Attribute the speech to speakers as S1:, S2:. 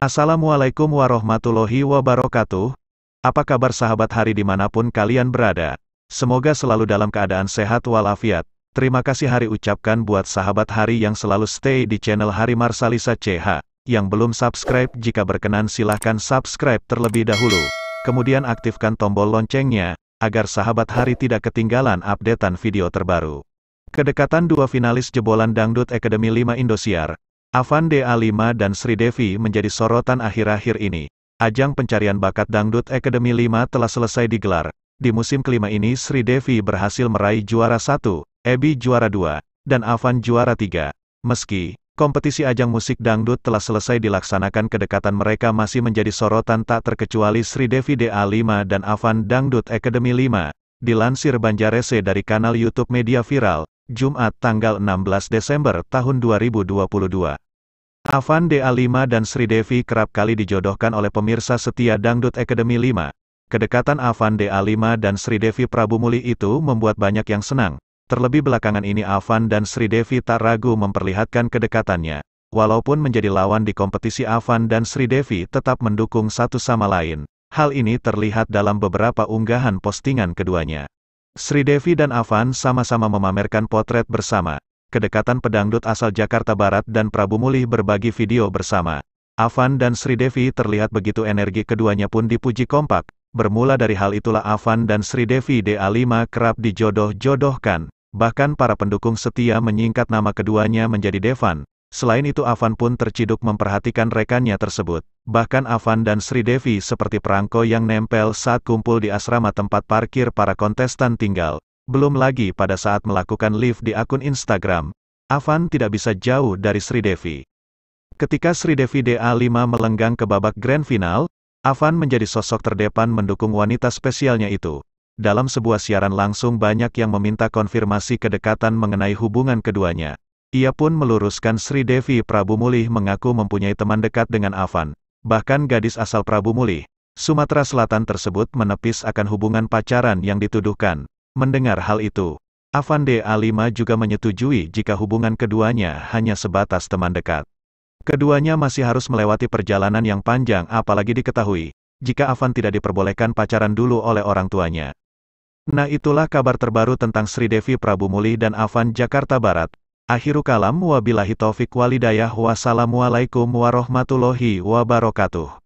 S1: Assalamualaikum warahmatullahi wabarakatuh. Apa kabar sahabat hari dimanapun kalian berada? Semoga selalu dalam keadaan sehat walafiat. Terima kasih hari ucapkan buat sahabat hari yang selalu stay di channel Hari Marsalisa CH. Yang belum subscribe jika berkenan silahkan subscribe terlebih dahulu. Kemudian aktifkan tombol loncengnya, agar sahabat hari tidak ketinggalan updatean video terbaru. Kedekatan dua finalis jebolan Dangdut Akademi 5 Indosiar, Avande A5 dan Sri Devi menjadi sorotan akhir-akhir ini. Ajang pencarian bakat dangdut Academy 5 telah selesai digelar. Di musim kelima ini Sri Devi berhasil meraih juara 1, Ebi juara 2, dan Avan juara 3. Meski, kompetisi ajang musik dangdut telah selesai dilaksanakan kedekatan mereka masih menjadi sorotan tak terkecuali Sri Devi DA5 dan Avan Dangdut Academy 5. Dilansir Banjarese dari kanal YouTube Media Viral, Jumat tanggal 16 Desember tahun 2022. Avan DA5 dan Sri Devi kerap kali dijodohkan oleh pemirsa setia Dangdut Academy 5. Kedekatan Avan DA5 dan Sri Devi Prabu Muli itu membuat banyak yang senang. Terlebih belakangan ini Avan dan Sri Devi tak ragu memperlihatkan kedekatannya. Walaupun menjadi lawan di kompetisi Avan dan Sri Devi tetap mendukung satu sama lain. Hal ini terlihat dalam beberapa unggahan postingan keduanya. Sri Devi dan Avan sama-sama memamerkan potret bersama. Kedekatan pedangdut asal Jakarta Barat dan Prabu Mulih berbagi video bersama. Avan dan Sri Devi terlihat begitu energi keduanya pun dipuji kompak. Bermula dari hal itulah Avan dan Sri Devi DA5 kerap dijodoh-jodohkan. Bahkan para pendukung setia menyingkat nama keduanya menjadi Devan, Selain itu Avan pun terciduk memperhatikan rekannya tersebut. Bahkan Avan dan Sri Devi seperti perangko yang nempel saat kumpul di asrama tempat parkir para kontestan tinggal. Belum lagi pada saat melakukan live di akun Instagram. Avan tidak bisa jauh dari Sri Devi. Ketika Sri Devi DA5 melenggang ke babak grand final, Avan menjadi sosok terdepan mendukung wanita spesialnya itu. Dalam sebuah siaran langsung banyak yang meminta konfirmasi kedekatan mengenai hubungan keduanya. Ia pun meluruskan Sri Devi Prabu Mulih mengaku mempunyai teman dekat dengan Avan, bahkan gadis asal Prabu Mulih, Sumatera Selatan tersebut menepis akan hubungan pacaran yang dituduhkan. Mendengar hal itu, Avan D. Alima juga menyetujui jika hubungan keduanya hanya sebatas teman dekat. Keduanya masih harus melewati perjalanan yang panjang apalagi diketahui, jika Avan tidak diperbolehkan pacaran dulu oleh orang tuanya. Nah itulah kabar terbaru tentang Sri Devi Prabu Mulih dan Avan Jakarta Barat. Akhiru kalam wabilahi taufik walidayah wassalamualaikum warahmatullahi wabarakatuh.